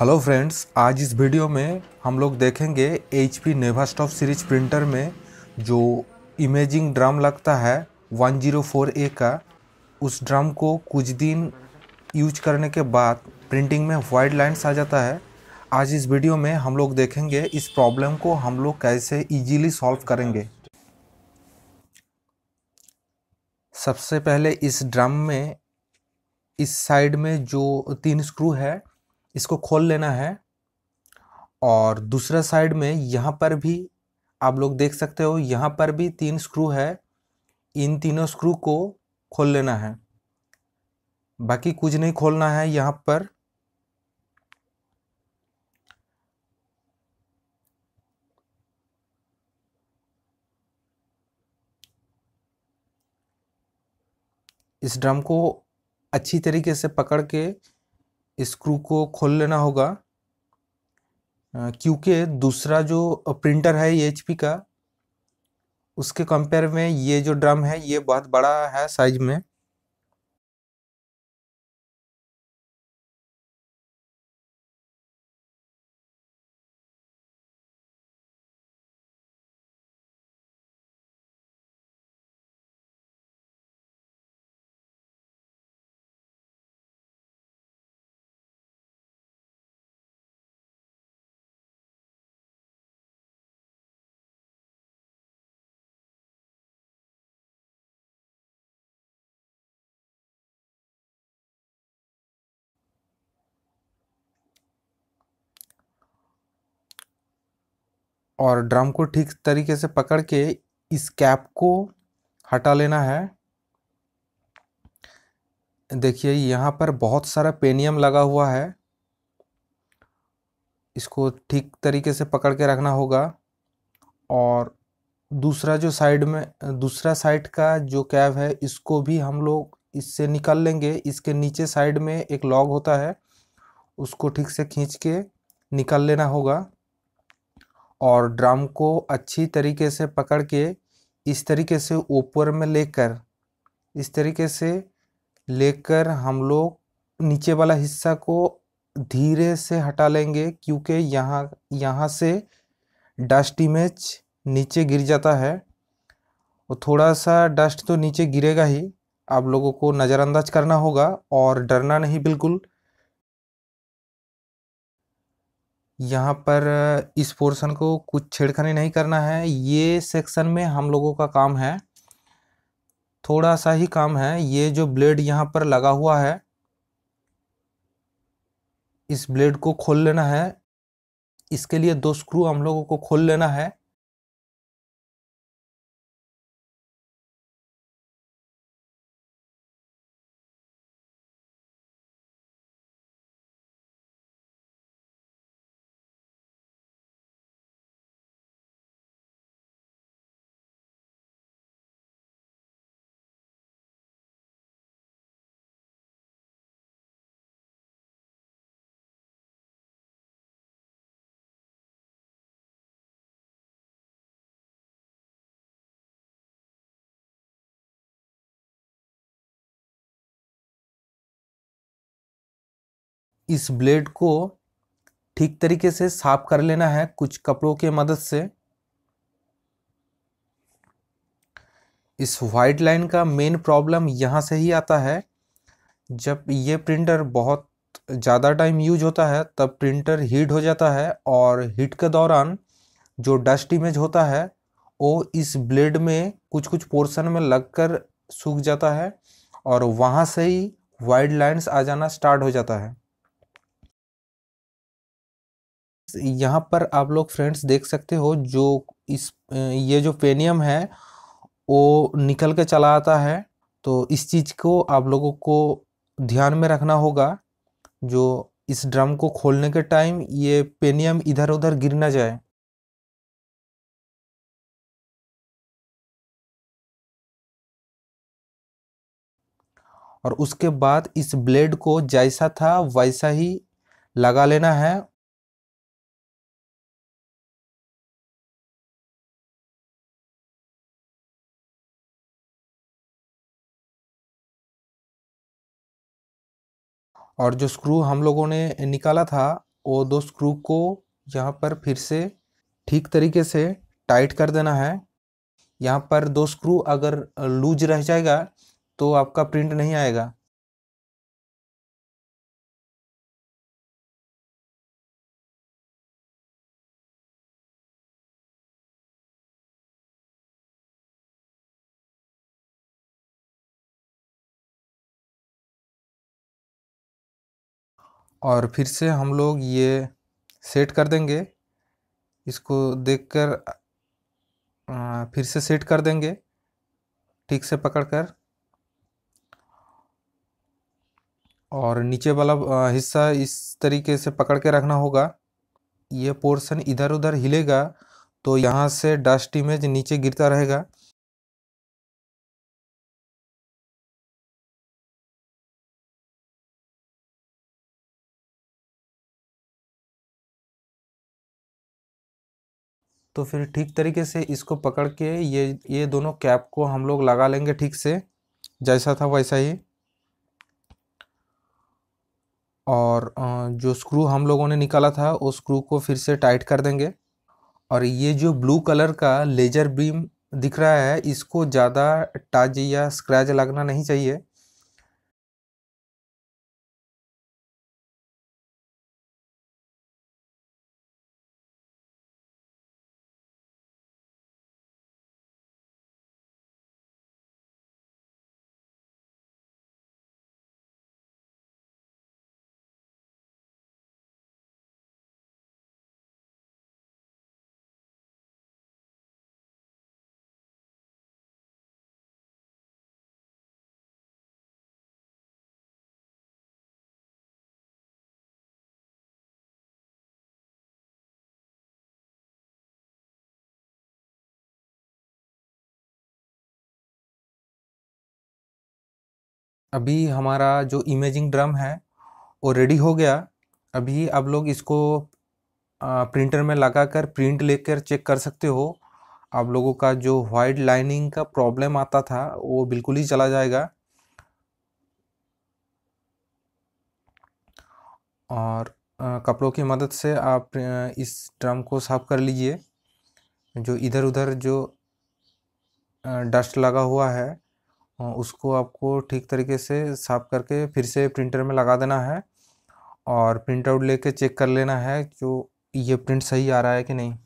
hello friends आज इस video में हम लोग देखेंगे H P Neverstop series printer में जो इमेजिंग ड्रम लगता है 104A का उस ड्रम को कुछ दिन यूज करने के बाद प्रिंटिंग में वाइड लाइन्स आ जाता है आज इस वीडियो में हम लोग देखेंगे इस प्रॉब्लम को हम लोग कैसे इजीली सॉल्व करेंगे सबसे पहले इस ड्रम में इस साइड में जो तीन स्क्रू है इसको खोल लेना है और दूसरा साइड में यहाँ पर भी आप लोग देख सकते हो यहाँ पर भी तीन स्क्रू है इन तीनों स्क्रू को खोल लेना है बाकी कुछ नहीं खोलना है यहाँ पर इस ड्रम को अच्छी तरीके से पकड़ के स्क्रू को खोल लेना होगा क्योंकि दूसरा जो प्रिंटर है एच का उसके कंपेयर में ये जो ड्रम है ये बहुत बड़ा है साइज में और ड्रम को ठीक तरीके से पकड़ के इस कैप को हटा लेना है देखिए यहाँ पर बहुत सारा पेनियम लगा हुआ है इसको ठीक तरीके से पकड़ के रखना होगा और दूसरा जो साइड में दूसरा साइड का जो कैब है इसको भी हम लोग इससे निकाल लेंगे इसके नीचे साइड में एक लॉग होता है उसको ठीक से खींच के निकाल लेना होगा और ड्रम को अच्छी तरीके से पकड़ के इस तरीके से ऊपर में लेकर इस तरीके से लेकर हम लोग नीचे वाला हिस्सा को धीरे से हटा लेंगे क्योंकि यहाँ यहाँ से डस्ट इमेज नीचे गिर जाता है और थोड़ा सा डस्ट तो नीचे गिरेगा ही आप लोगों को नज़रअंदाज करना होगा और डरना नहीं बिल्कुल यहाँ पर इस पोर्शन को कुछ छेड़खानी नहीं करना है ये सेक्शन में हम लोगों का काम है थोड़ा सा ही काम है ये जो ब्लेड यहाँ पर लगा हुआ है इस ब्लेड को खोल लेना है इसके लिए दो स्क्रू हम लोगों को खोल लेना है इस ब्लेड को ठीक तरीके से साफ कर लेना है कुछ कपड़ों के मदद से इस वाइट लाइन का मेन प्रॉब्लम यहाँ से ही आता है जब ये प्रिंटर बहुत ज़्यादा टाइम यूज होता है तब प्रिंटर हीट हो जाता है और हीट के दौरान जो डस्ट इमेज होता है वो इस ब्लेड में कुछ कुछ पोर्शन में लगकर सूख जाता है और वहाँ से ही वाइड लाइन्स आ जाना स्टार्ट हो जाता है यहाँ पर आप लोग फ्रेंड्स देख सकते हो जो इस ये जो पेनियम है वो निकल के चला आता है तो इस चीज़ को आप लोगों को ध्यान में रखना होगा जो इस ड्रम को खोलने के टाइम ये पेनियम इधर उधर गिर ना जाए और उसके बाद इस ब्लेड को जैसा था वैसा ही लगा लेना है और जो स्क्रू हम लोगों ने निकाला था वो दो स्क्रू को यहाँ पर फिर से ठीक तरीके से टाइट कर देना है यहाँ पर दो स्क्रू अगर लूज रह जाएगा तो आपका प्रिंट नहीं आएगा और फिर से हम लोग ये सेट कर देंगे इसको देखकर फिर से सेट कर देंगे ठीक से पकड़कर और नीचे वाला हिस्सा इस तरीके से पकड़ के रखना होगा ये पोर्शन इधर उधर हिलेगा तो यहाँ से डस्ट इमेज नीचे गिरता रहेगा तो फिर ठीक तरीके से इसको पकड़ के ये ये दोनों कैप को हम लोग लगा लेंगे ठीक से जैसा था वैसा ही और जो स्क्रू हम लोगों ने निकाला था उस स्क्रू को फिर से टाइट कर देंगे और ये जो ब्लू कलर का लेजर बीम दिख रहा है इसको ज़्यादा टच या स्क्रैच लगना नहीं चाहिए अभी हमारा जो इमेजिंग ड्रम है वो रेडी हो गया अभी आप लोग इसको प्रिंटर में लगा कर प्रिंट लेकर चेक कर सकते हो आप लोगों का जो वाइट लाइनिंग का प्रॉब्लम आता था वो बिल्कुल ही चला जाएगा और कपड़ों की मदद से आप इस ड्रम को साफ कर लीजिए जो इधर उधर जो डस्ट लगा हुआ है उसको आपको ठीक तरीके से साफ करके फिर से प्रिंटर में लगा देना है और प्रिंट आउट लेके चेक कर लेना है कि ये प्रिंट सही आ रहा है कि नहीं